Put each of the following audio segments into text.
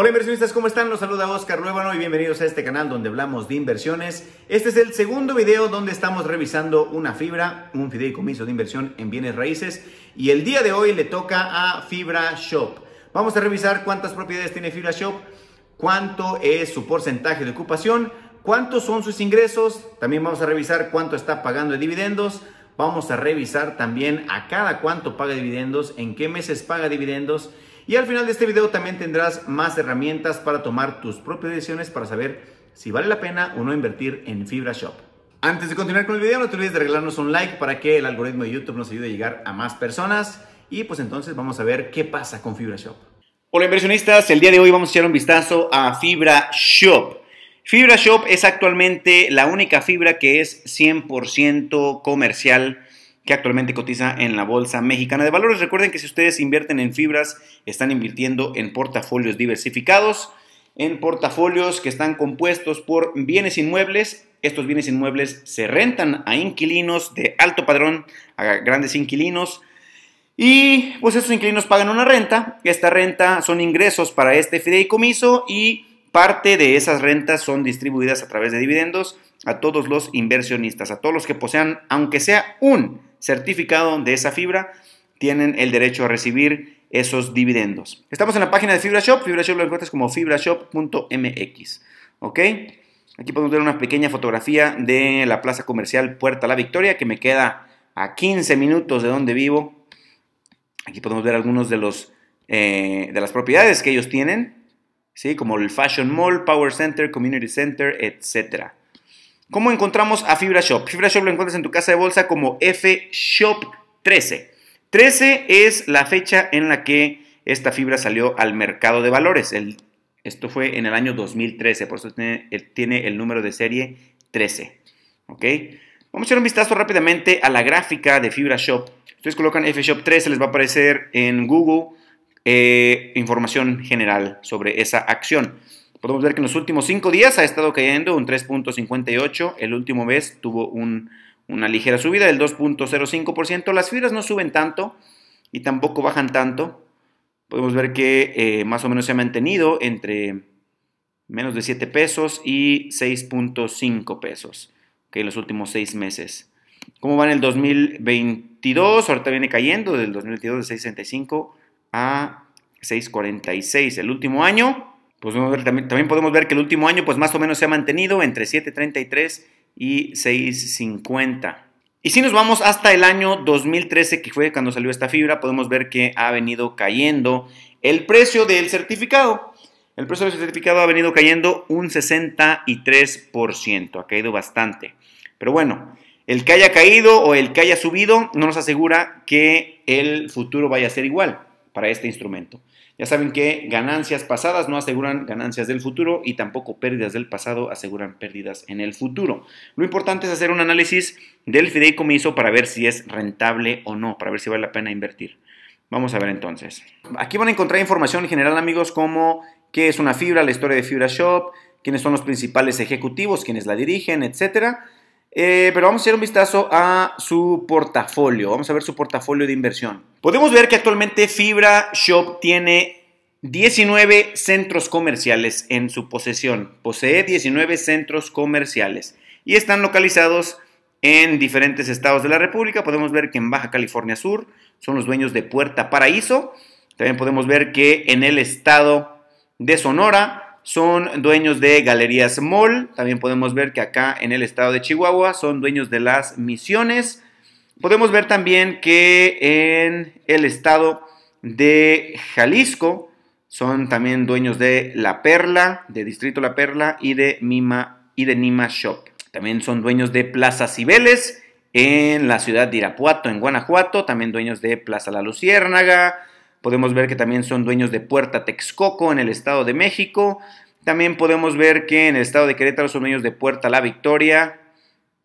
Hola inversionistas, ¿cómo están? Los saluda Oscar Luevano y bienvenidos a este canal donde hablamos de inversiones. Este es el segundo video donde estamos revisando una fibra, un fideicomiso de inversión en bienes raíces y el día de hoy le toca a Fibra Shop. Vamos a revisar cuántas propiedades tiene Fibra Shop, cuánto es su porcentaje de ocupación, cuántos son sus ingresos, también vamos a revisar cuánto está pagando de dividendos, vamos a revisar también a cada cuánto paga dividendos, en qué meses paga dividendos y al final de este video también tendrás más herramientas para tomar tus propias decisiones para saber si vale la pena o no invertir en Fibra Shop. Antes de continuar con el video, no te olvides de regalarnos un like para que el algoritmo de YouTube nos ayude a llegar a más personas. Y pues entonces vamos a ver qué pasa con Fibra Shop. Hola inversionistas, el día de hoy vamos a echar un vistazo a Fibra Shop. Fibra Shop es actualmente la única fibra que es 100% comercial que actualmente cotiza en la Bolsa Mexicana de Valores. Recuerden que si ustedes invierten en fibras, están invirtiendo en portafolios diversificados, en portafolios que están compuestos por bienes inmuebles. Estos bienes inmuebles se rentan a inquilinos de alto padrón, a grandes inquilinos. Y pues estos inquilinos pagan una renta. Esta renta son ingresos para este fideicomiso y parte de esas rentas son distribuidas a través de dividendos a todos los inversionistas, a todos los que posean, aunque sea un certificado de esa fibra, tienen el derecho a recibir esos dividendos. Estamos en la página de Fibra Shop, Fibra Shop lo encuentras como fibrashop.mx, ¿ok? Aquí podemos ver una pequeña fotografía de la plaza comercial Puerta La Victoria, que me queda a 15 minutos de donde vivo. Aquí podemos ver algunos de los eh, de las propiedades que ellos tienen, ¿sí? como el Fashion Mall, Power Center, Community Center, etcétera. ¿Cómo encontramos a Fibra Shop? Fibra Shop lo encuentras en tu casa de bolsa como F Shop 13. 13 es la fecha en la que esta fibra salió al mercado de valores. esto fue en el año 2013, por eso tiene, el número de serie 13. Vamos a echar un vistazo rápidamente a la gráfica de Fibra Shop. Ustedes colocan Shop 13, les va a aparecer en Google eh, información general sobre esa acción. Podemos ver que en los últimos 5 días ha estado cayendo un 3.58, el último mes tuvo una ligera subida del 2.05%, las fibras no suben tanto y tampoco bajan tanto, podemos ver que eh, más o menos se ha mantenido entre menos de 7 pesos y 6.5 pesos que en los últimos 6 meses. ¿Cómo va en el 2022? Ahorita viene cayendo del 2022 de 6.65 a 6.46 el último año. Pues también, podemos ver que el último año pues más o menos se ha mantenido entre 7.33 y 6.50. Y si nos vamos hasta el año 2013, que fue cuando salió esta fibra, podemos ver que ha venido cayendo el precio del certificado. El precio del certificado ha venido cayendo un 63%, ha caído bastante. Pero bueno, el que haya caído o el que haya subido no nos asegura que el futuro vaya a ser igual para este instrumento. Ya saben que ganancias pasadas no aseguran ganancias del futuro y tampoco pérdidas del pasado aseguran pérdidas en el futuro. Lo importante es hacer un análisis del fideicomiso para ver si es rentable o no, para ver si vale la pena invertir. Vamos a ver entonces. Aquí van a encontrar información en general, amigos, como qué es una fibra, la historia de Fibra Shop, quiénes son los principales ejecutivos, quiénes la dirigen, etcétera. Eh, pero vamos a hacer un vistazo a su portafolio. Vamos a ver su portafolio de inversión. Podemos ver que actualmente Fibra Shop tiene 19 centros comerciales en su posesión. Posee 19 centros comerciales y están localizados en diferentes estados de la República. Podemos ver que en Baja California Sur son los dueños de Puerta Paraíso. También podemos ver que en el estado de Sonora son dueños de Galerías Mall. También podemos ver que acá en el estado de Chihuahua son dueños de las misiones. Podemos ver también que en el estado de Jalisco son también dueños de La Perla, de Distrito La Perla y de Mima y de Nima Shop. También son dueños de Plaza Cibeles en la ciudad de Irapuato, en Guanajuato. También dueños de Plaza La Luciérnaga, Podemos ver que también son dueños de Puerta Texcoco en el Estado de México. También podemos ver que en el Estado de Querétaro son dueños de Puerta La Victoria.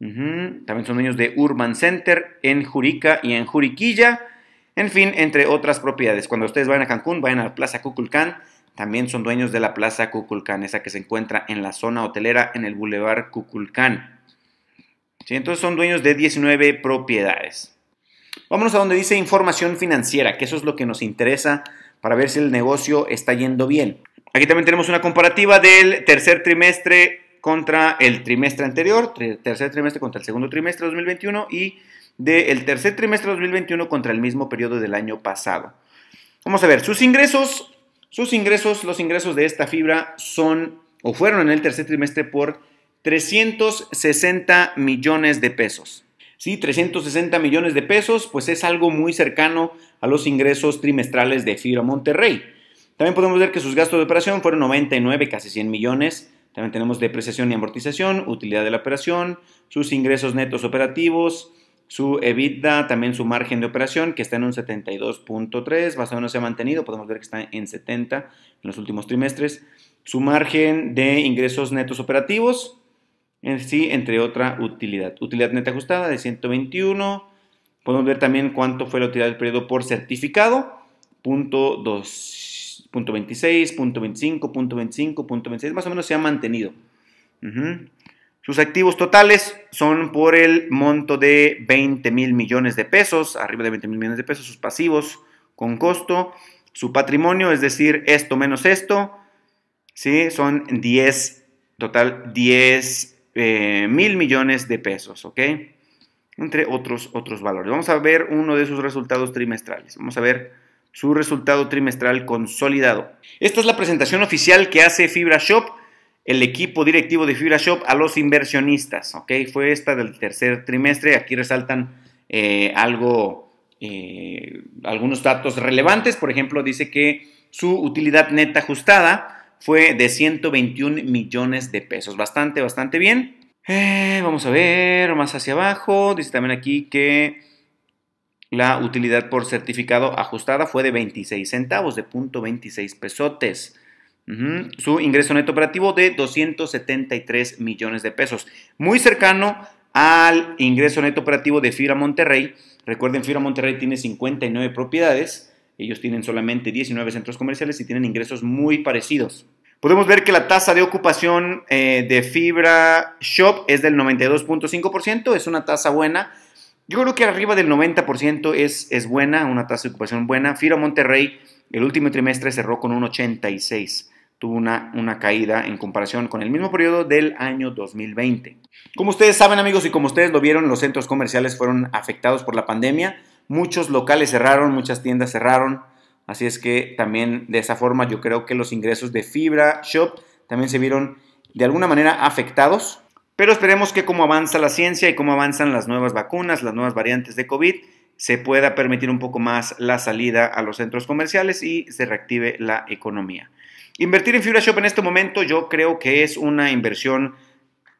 También son dueños de Urban Center en Jurica y en Juriquilla. En fin, entre otras propiedades. Cuando ustedes vayan a Cancún, vayan a la Plaza Cuculcán. También son dueños de la Plaza Cuculcán, esa que se encuentra en la zona hotelera en el Boulevard Cuculcán. Entonces son dueños de 19 propiedades. Vámonos a donde dice información financiera, que eso es lo que nos interesa para ver si el negocio está yendo bien. Aquí también tenemos una comparativa del tercer trimestre contra el trimestre anterior, tercer trimestre contra el segundo trimestre de 2021 y del tercer trimestre de 2021 contra el mismo periodo del año pasado. Vamos a ver, sus ingresos, sus ingresos, los ingresos de esta fibra son o fueron en el tercer trimestre por 360 millones de pesos. ¿sí? 360 millones de pesos, pues es algo muy cercano a los ingresos trimestrales de FIRA Monterrey. También podemos ver que sus gastos de operación fueron 99, casi 100 millones. También tenemos depreciación y amortización, utilidad de la operación, sus ingresos netos operativos, su EBITDA, también su margen de operación, que está en un 72.3, más o menos se ha mantenido, podemos ver que está en 70 en los últimos trimestres. Su margen de ingresos netos operativos, en sí, entre otra utilidad. Utilidad neta ajustada de 121. Podemos ver también cuánto fue la utilidad del periodo por certificado. Punto 26, 25, 25, 26. Más o menos se ha mantenido. Sus activos totales son por el monto de 20 mil millones de pesos, arriba de 20 mil millones de pesos, sus pasivos con costo, su patrimonio, es decir, esto menos esto, ¿sí? son 10, total 10 eh, mil millones de pesos, ¿ok? Entre otros, otros valores. Vamos a ver uno de sus resultados trimestrales. Vamos a ver su resultado trimestral consolidado. Esta es la presentación oficial que hace Fibra Shop, el equipo directivo de Fibra Shop, a los inversionistas, ¿ok? Fue esta del tercer trimestre. Aquí resaltan eh, algo, eh, algunos datos relevantes. Por ejemplo, dice que su utilidad neta ajustada fue de 121 millones de pesos. Bastante, bastante bien. Eh, vamos a ver, más hacia abajo. Dice también aquí que la utilidad por certificado ajustada fue de 26 centavos, de 0.26 pesotes. Su ingreso neto operativo de 273 millones de pesos. Muy cercano al ingreso neto operativo de Fira Monterrey. Recuerden, Fira Monterrey tiene 59 propiedades. Ellos tienen solamente 19 centros comerciales y tienen ingresos muy parecidos. Podemos ver que la tasa de ocupación eh, de Fibra Shop es del 92.5%, es una tasa buena. Yo creo que arriba del 90% es, es buena, una tasa de ocupación buena. Fibra Monterrey el último trimestre cerró con un 86%, tuvo una, una caída en comparación con el mismo periodo del año 2020. Como ustedes saben amigos y como ustedes lo vieron, los centros comerciales fueron afectados por la pandemia. Muchos locales cerraron, muchas tiendas cerraron Así es que también de esa forma yo creo que los ingresos de Fibra Shop también se vieron de alguna manera afectados. Pero esperemos que como avanza la ciencia y como avanzan las nuevas vacunas, las nuevas variantes de COVID, se pueda permitir un poco más la salida a los centros comerciales y se reactive la economía. Invertir en Fibra Shop en este momento yo creo que es una inversión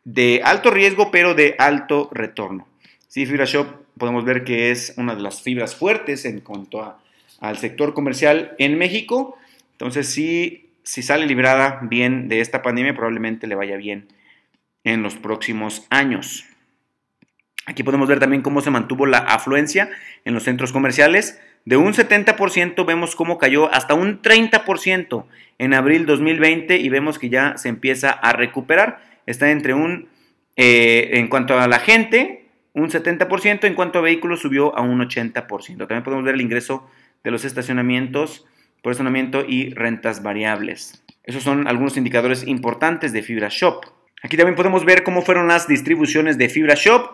de alto riesgo pero de alto retorno. Sí, Fibra Shop podemos ver que es una de las fibras fuertes en cuanto a al sector comercial en México. Entonces, si, si sale librada bien de esta pandemia, probablemente le vaya bien en los próximos años. Aquí podemos ver también cómo se mantuvo la afluencia en los centros comerciales. De un 70% vemos cómo cayó hasta un 30% en abril 2020 y vemos que ya se empieza a recuperar. Está entre un, eh, en cuanto a la gente, un 70%, en cuanto a vehículos subió a un 80%. También podemos ver el ingreso de los estacionamientos por estacionamiento y rentas variables. Esos son algunos indicadores importantes de Fibra Shop. Aquí también podemos ver cómo fueron las distribuciones de Fibra Shop.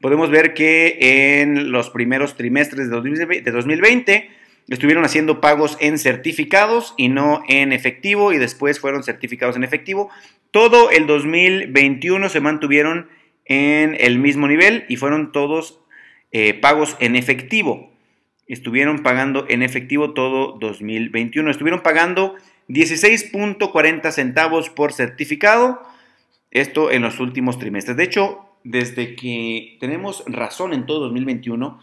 Podemos ver que en los primeros trimestres de 2020 estuvieron haciendo pagos en certificados y no en efectivo y después fueron certificados en efectivo. Todo el 2021 se mantuvieron en el mismo nivel y fueron todos eh, pagos en efectivo estuvieron pagando en efectivo todo 2021. Estuvieron pagando 16.40 centavos por certificado, esto en los últimos trimestres. De hecho, desde que tenemos razón en todo 2021,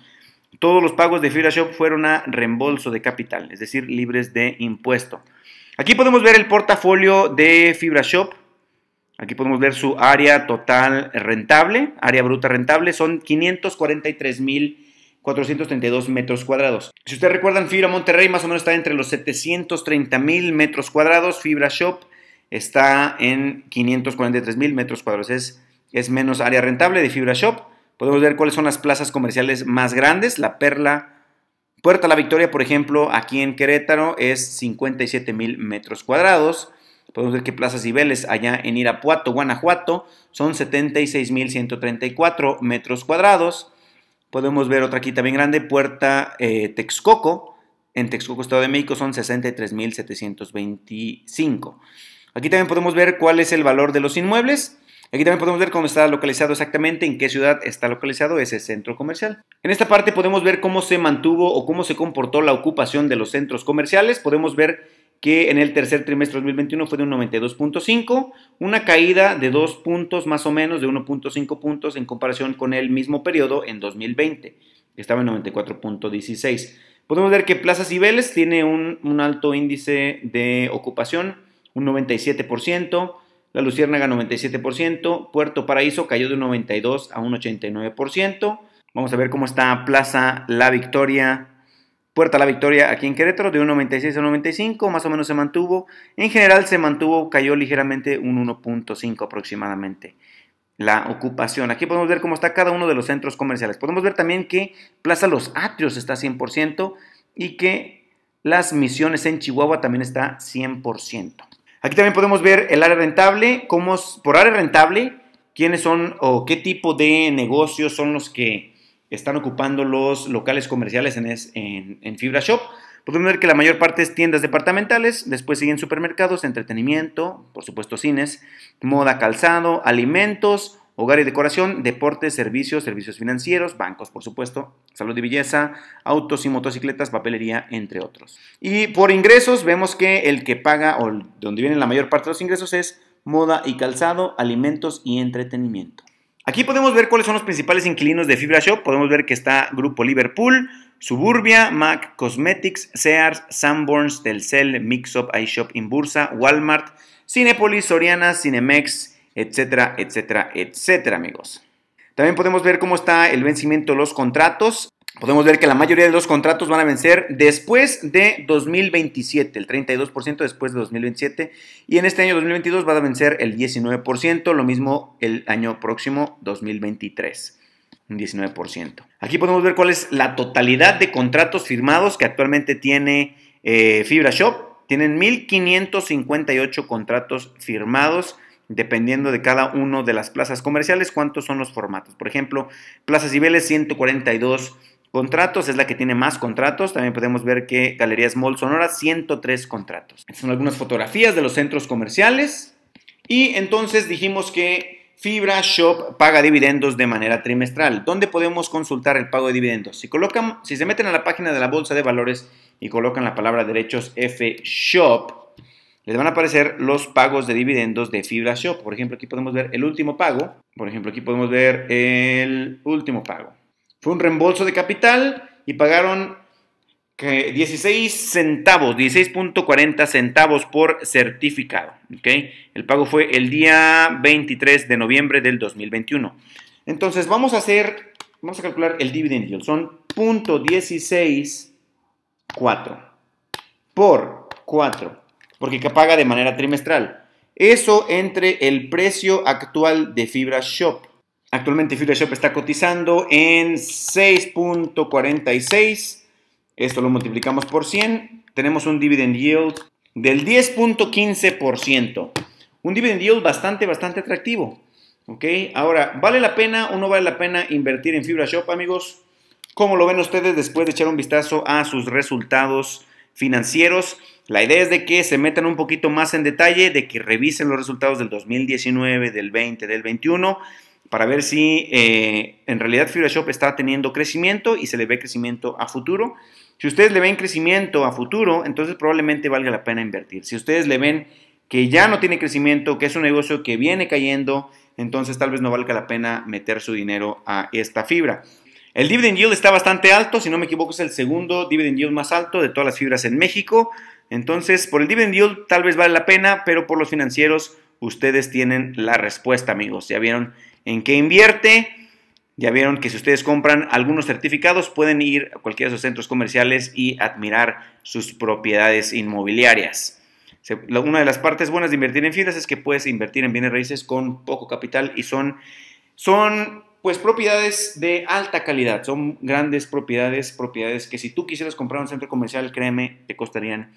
todos los pagos de FibraShop fueron a reembolso de capital, es decir, libres de impuesto. Aquí podemos ver el portafolio de FibraShop. Aquí podemos ver su área total rentable, área bruta rentable, son 543 mil 432 metros cuadrados. Si ustedes recuerdan, Fibra Monterrey más o menos está entre los 730 mil metros cuadrados. Fibra Shop está en 543 mil metros cuadrados. Es, es menos área rentable de Fibra Shop. Podemos ver cuáles son las plazas comerciales más grandes. La Perla, Puerta La Victoria, por ejemplo, aquí en Querétaro es 57 mil metros cuadrados. Podemos ver que plazas y veles allá en Irapuato, Guanajuato, son 76.134 metros cuadrados. Podemos ver otra aquí también grande, Puerta eh, Texcoco. En Texcoco, Estado de México, son 63.725. Aquí también podemos ver cuál es el valor de los inmuebles. Aquí también podemos ver cómo está localizado exactamente, en qué ciudad está localizado ese centro comercial. En esta parte podemos ver cómo se mantuvo o cómo se comportó la ocupación de los centros comerciales. Podemos ver que en el tercer trimestre de 2021 fue de un 92.5, una caída de 2 puntos más o menos, de 1.5 puntos en comparación con el mismo periodo en 2020, que estaba en 94.16. Podemos ver que Plaza Cibeles tiene un, un alto índice de ocupación, un 97%, La Luciérnaga 97%, Puerto Paraíso cayó de un 92 a un 89%. Vamos a ver cómo está Plaza La Victoria Puerta la victoria aquí en Querétaro de 96 a 95, más o menos se mantuvo. En general se mantuvo, cayó ligeramente un 1.5 aproximadamente la ocupación. Aquí podemos ver cómo está cada uno de los centros comerciales. Podemos ver también que Plaza Los Atrios está 100% y que las misiones en Chihuahua también está 100%. Aquí también podemos ver el área rentable, cómo por área rentable, quiénes son o qué tipo de negocios son los que están ocupando los locales comerciales en, en, Fibra Shop. Podemos ver que la mayor parte es tiendas departamentales, después siguen supermercados, entretenimiento, por supuesto cines, moda, calzado, alimentos, hogar y decoración, deportes, servicios, servicios financieros, bancos, por supuesto, salud y belleza, autos y motocicletas, papelería, entre otros. Y por ingresos vemos que el que paga o donde viene la mayor parte de los ingresos es moda y calzado, alimentos y entretenimiento. Aquí podemos ver cuáles son los principales inquilinos de Fibra Shop. Podemos ver que está Grupo Liverpool, Suburbia, Mac Cosmetics, Sears, Sanborns, Telcel, Mixup, iShop, Inbursa, Walmart, Cinepolis, Soriana, Cinemex, etcétera, etcétera, etcétera, amigos. También podemos ver cómo está el vencimiento de los contratos. Podemos ver que la mayoría de los contratos van a vencer después de 2027, el 32% después de 2027. Y en este año 2022 van a vencer el 19%, lo mismo el año próximo 2023 un 19%. Aquí podemos ver cuál es la totalidad de contratos firmados que actualmente tiene eh, Fibra Shop. Tienen 1.558 contratos firmados dependiendo de cada uno de las plazas comerciales, cuántos son los formatos. Por ejemplo, Plaza Cibeles 142 contratos, es la que tiene más contratos. También podemos ver que Galerías Mall Sonora 103 contratos. Estas son algunas fotografías de los centros comerciales. Y entonces dijimos que Fibra Shop paga dividendos de manera trimestral. ¿Dónde podemos consultar el pago de dividendos? Si, colocan, si se meten a la página de la Bolsa de Valores y colocan la palabra derechos F Shop, les van a aparecer los pagos de dividendos de Fibra Shop. Por ejemplo, aquí podemos ver el último pago. Por ejemplo, aquí podemos ver el último pago. Fue un reembolso de capital y pagaron 16 centavos, 16.40 centavos por certificado. El pago fue el día 23 de noviembre del 2021. Entonces vamos a hacer, vamos a calcular el dividend yield. Son 0.164 por 4 porque paga de manera trimestral. Eso entre el precio actual de Fibra Shop. Actualmente Fibra Shop está cotizando en 6.46. Esto lo multiplicamos por 100. Tenemos un dividend yield del 10.15%. Un dividend yield bastante, bastante atractivo. ¿Ok? Ahora, ¿vale la pena o no vale la pena invertir en Fibra Shop, amigos? ¿Cómo lo ven ustedes después de echar un vistazo a sus resultados financieros? La idea es de que se metan un poquito más en detalle, de que revisen los resultados del 2019, del 20, del 21, para ver si eh, en realidad Shop está teniendo crecimiento y se le ve crecimiento a futuro. Si ustedes le ven crecimiento a futuro, entonces probablemente valga la pena invertir. Si ustedes le ven que ya no tiene crecimiento, que es un negocio que viene cayendo, entonces tal vez no valga la pena meter su dinero a esta fibra. El dividend yield está bastante alto, si no me equivoco es el segundo dividend yield más alto de todas las fibras en México. Entonces, por el dividend yield tal vez vale la pena, pero por los financieros ustedes tienen la respuesta, amigos. Ya vieron en qué invierte, ya vieron que si ustedes compran algunos certificados pueden ir a cualquiera de esos centros comerciales y admirar sus propiedades inmobiliarias. Una de las partes buenas de invertir en fibras es que puedes invertir en bienes raíces con poco capital y son, son pues propiedades de alta calidad, son grandes propiedades, propiedades que si tú quisieras comprar un centro comercial, créeme, te costarían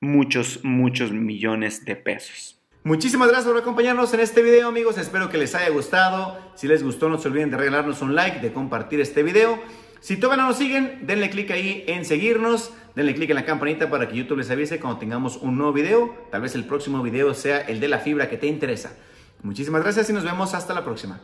muchos, muchos millones de pesos. Muchísimas gracias por acompañarnos en este video amigos, espero que les haya gustado, si les gustó no se olviden de regalarnos un like, de compartir este video, si todavía no nos siguen denle clic ahí en seguirnos, denle clic en la campanita para que YouTube les avise cuando tengamos un nuevo video, tal vez el próximo video sea el de la fibra que te interesa. Muchísimas gracias y nos vemos hasta la próxima.